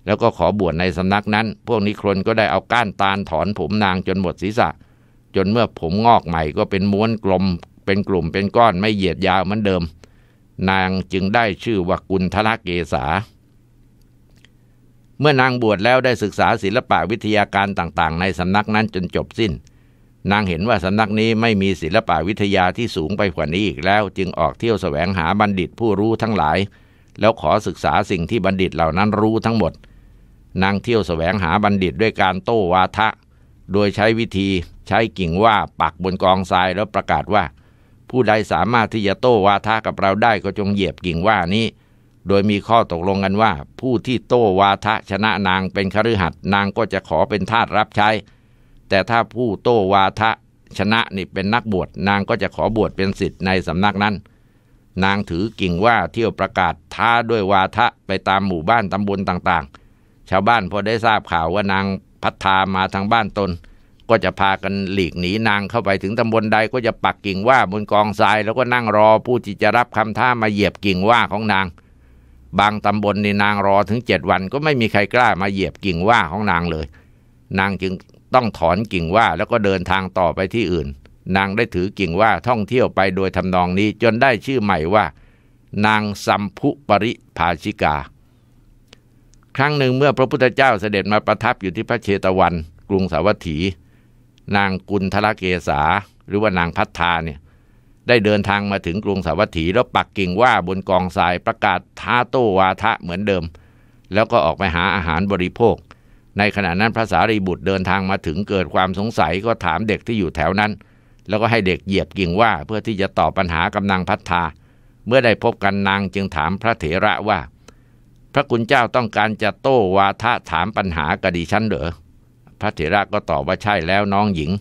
A: แล้วก็ขอบวชในสำนักนั้น พวกนิครนก็ได้เอาก้านตาลถอนผมนางจนหมดศีรษะ จนเมื่อผมงอกใหม่ก็เป็นม้วนกลมเป็นกลุ่มเป็นก้อนไม่เหยียดยาวเหมือนเดิมนางจึงได้ชื่อว่ากุณธลเกษา เมื่อนางบวชแล้วได้ศึกษาศิลปะวิทยาการต่างๆในสำนักนั้นจนจบสิ้น นางเห็นว่าสำนักนี้ไม่มีศิลปะวิทยาที่สูงไปกว่านี้อีกแล้วจึงออกเที่ยวสแสวงหาบัณฑิตผู้รู้ทั้งหลาย แล้วขอศึกษาสิ่งที่บัณฑิตเหล่านั้นรู้ทั้งหมด นางเที่ยวสแสวงหาบัณฑิตด้วยการโต้วาทะ โดยใช้วิธีใช้กิ่งว่าปักบนกองทรายแล้วประกาศว่าผู้ใดสามารถที่จะโต้วาทะกับเราได้ก็จงเหยียบกิ่งว่านี้ โดยมีข้อตกลงกันว่า ผู้ที่โต้วาทะ ชนะนางเป็นคฤหัสนางก็จะขอเป็นทาสรับใช้ แต่ถ้าผู้โต้วาทะชนะนี่เป็นนักบวชนางก็จะขอบวชเป็นสิทธิ์ในสำนักนั้น นางถือกิ่งว่าเที่ยวประกาศท้าด้วยวาทะไปตามหมู่บ้านตำบลต่างๆ ชาวบ้านพอได้ทราบข่าวว่านางพัฒนามาทางบ้านตนก็จะพากันหลีกหนีนางเข้าไปถึงตำบลใดก็จะปักกิ่งว่าบนกองทราย แล้วก็นั่งรอผู้ที่จะรับคำท่ามาเหยียบกิ่งว่าของนาง บางตำบลในนางรอถึงเจ็ดวันก็ไม่มีใครกล้ามาเหยียบกิ่งว่าของนางเลย นางจึงต้องถอนกิ่งว่า แล้วก็เดินทางต่อไปที่อื่น นางได้ถือกิ่งว่าท่องเที่ยวไปโดยทำนองนี้จนได้ชื่อใหม่ว่า นางสัมภุปริภาชิกา ครั้งหนึ่งเมื่อพระพุทธเจ้าเสด็จมาประทับอยู่ที่พระเชตวัน กรุงสาวัตถีนางกุลธลเกษาหรือว่านางพัฒนาเนี่ยได้เดินทางมาถึงกรุงสาวัตถีแล้วปักกิ่งว่าบนกองทรายประกาศท้าโต้วาทะเหมือนเดิม แล้วก็ออกไปหาอาหารบริโภค ในขณะนั้นพระสารีบุตรเดินทางมาถึงเกิดความสงสัยก็ถามเด็กที่อยู่แถวนั้น แล้วก็ให้เด็กเหยียบกิ่งว่าเพื่อที่จะตอบปัญหากำนางพัฒนาเมื่อได้พบกันนางจึงถามพระเถระว่า พระคุณเจ้าต้องการจะโต้วาทะถามปัญหากดิชันเหรอพระเถระก็ตอบว่าใช่แล้วน้องหญิง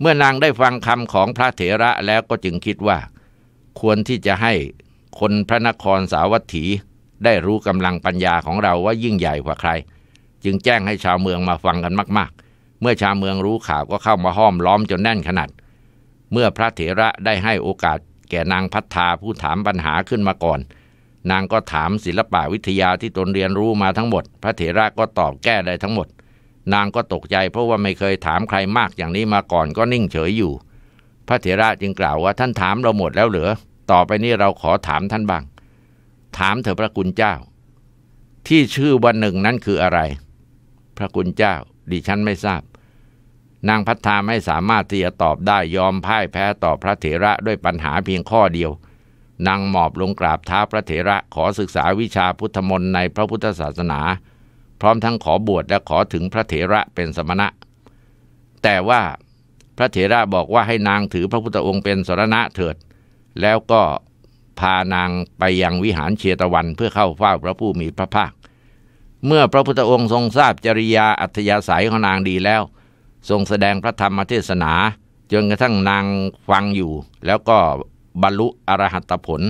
A: เมื่อนางได้ฟังคำของพระเถระแล้วก็จึงคิดว่า ควรที่จะให้คนพระนครสาวัตถีได้รู้กำลังปัญญาของเราว่ายิ่งใหญ่กว่าใคร จึงแจ้งให้ชาวเมืองมาฟังกันมาก ๆ เมื่อชาวเมืองรู้ข่าวก็เข้ามาห้อมล้อมจนแน่นขนาดเมื่อพระเถระได้ให้โอกาสแก่นางพัฒนาผู้ถามปัญหาขึ้นมาก่อน นางก็ถามศิลปวิทยาที่ตนเรียนรู้มาทั้งหมด พระเถระก็ตอบแก้ได้ทั้งหมดนางก็ตกใจเพราะว่าไม่เคยถามใครมากอย่างนี้มาก่อนก็นิ่งเฉยอยู่ พระเถระจึงกล่าวว่าท่านถามเราหมดแล้วเหรอต่อไปนี้เราขอถามท่านบ้างถามเถอะพระคุณเจ้า ที่ชื่อวันหนึ่งนั้นคืออะไร พระคุณเจ้า ดิฉันไม่ทราบ นางพัฒนาไม่สามารถที่จะตอบได้ยอมพ่ายแพ้ต่อพระเถระด้วยปัญหาเพียงข้อเดียว นางหมอบลงกราบท้าพระเถระขอศึกษาวิชาพุทธมนต์ในพระพุทธศาสนาร้อมทั้งขอบวชและขอถึงพระเถระเป็นสมณะ แต่ว่าพระเถระบอกว่าให้นางถือพระพุทธองค์เป็นสรณะเถิด แล้วก็พานางไปยังวิหารเชตวันเพื่อเข้าเฝ้าพระผู้มีพระภาค เมื่อพระพุทธองค์ทรงทราบจริยาอัธยาศัยของนางดีแล้ว ทรงแสดงพระธรรมเทศนาจนกระทั่งนางฟังอยู่แล้วก็บรรลุอรหัตผล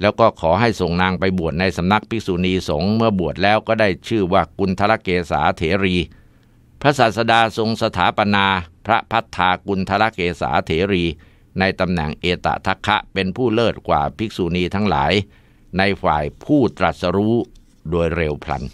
A: แล้วก็ขอให้ส่งนางไปบวชในสำนักภิกษุณีสงฆ์เมื่อบวชแล้วก็ได้ชื่อว่ากุณฑลเกษาเถรี พระศาสดาทรงสถาปนาพระพัฒากุณฑลเกษาเถรี ในตำแหน่งเอตทัคคะเป็นผู้เลิศกว่าภิกษุณีทั้งหลาย ในฝ่ายผู้ตรัสรู้โดยเร็วพลัน